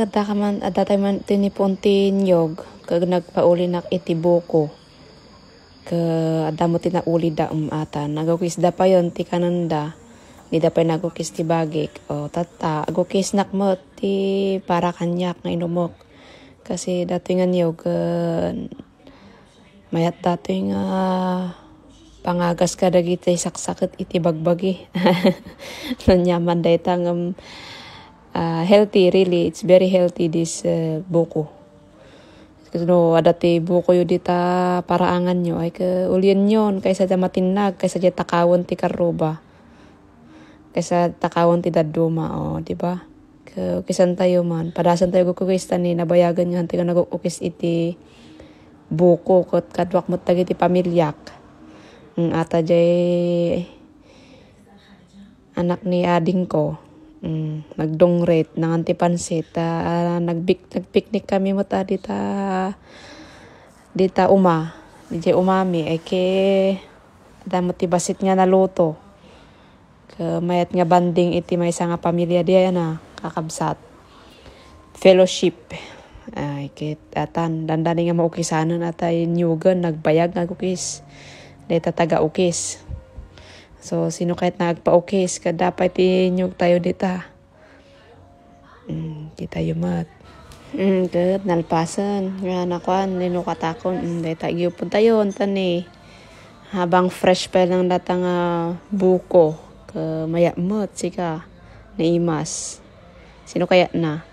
Nagdakaman at datayman tinipuntin yog kag nagpauli nak iti buko. Ka adamo tinauli da umatan. Nagukis da pa yon ti kananda. Di da pa nagukis ti bagik. O tata, agukis nak mo ti para kanyak nga inumok. Kasi dati nga yog mayat dati nga pangagas ka dagiti saksakit iti bagbagi. Nanyaman da itang um, uh, healthy really it's very healthy this uh, buko kasi no adati buko yu dita paraangan nyo ay ke ulian yon kaysa da matinag kaysa da takawon ti karuba kaysa takawon ti daduma o oh, di ba ke ukisan tayo man padasan tayo kukukis ni nabayagan nyo hanti ka nagukukis iti buko kot kadwak mo tagi ti pamilyak ng ata jay anak ni ading ko Mm, nagdongret, nang antipansit, uh, ah, nagbik, nagpiknik kami mo ta dita, dita uma, DJ umami, eke, damo ti basit nga naluto. Ke Mayat nga banding iti may nga pamilya diya na, kakabsat. Fellowship. Ay, kit, atan, dandani nga maukisanan atay nyugan, nagbayag, nga kukis. Dita taga-ukis. So, sino kahit nagpaukis, ka dapat inyog tayo dita. Mm, kita tayo mat. Mm, good, nalpasan. Nga nakuan, linukatakon. Ah, mm, dahi tayo po tayo, Habang fresh pa lang datang uh, buko. Ka, maya mat, sika. Naimas. Sino kaya na?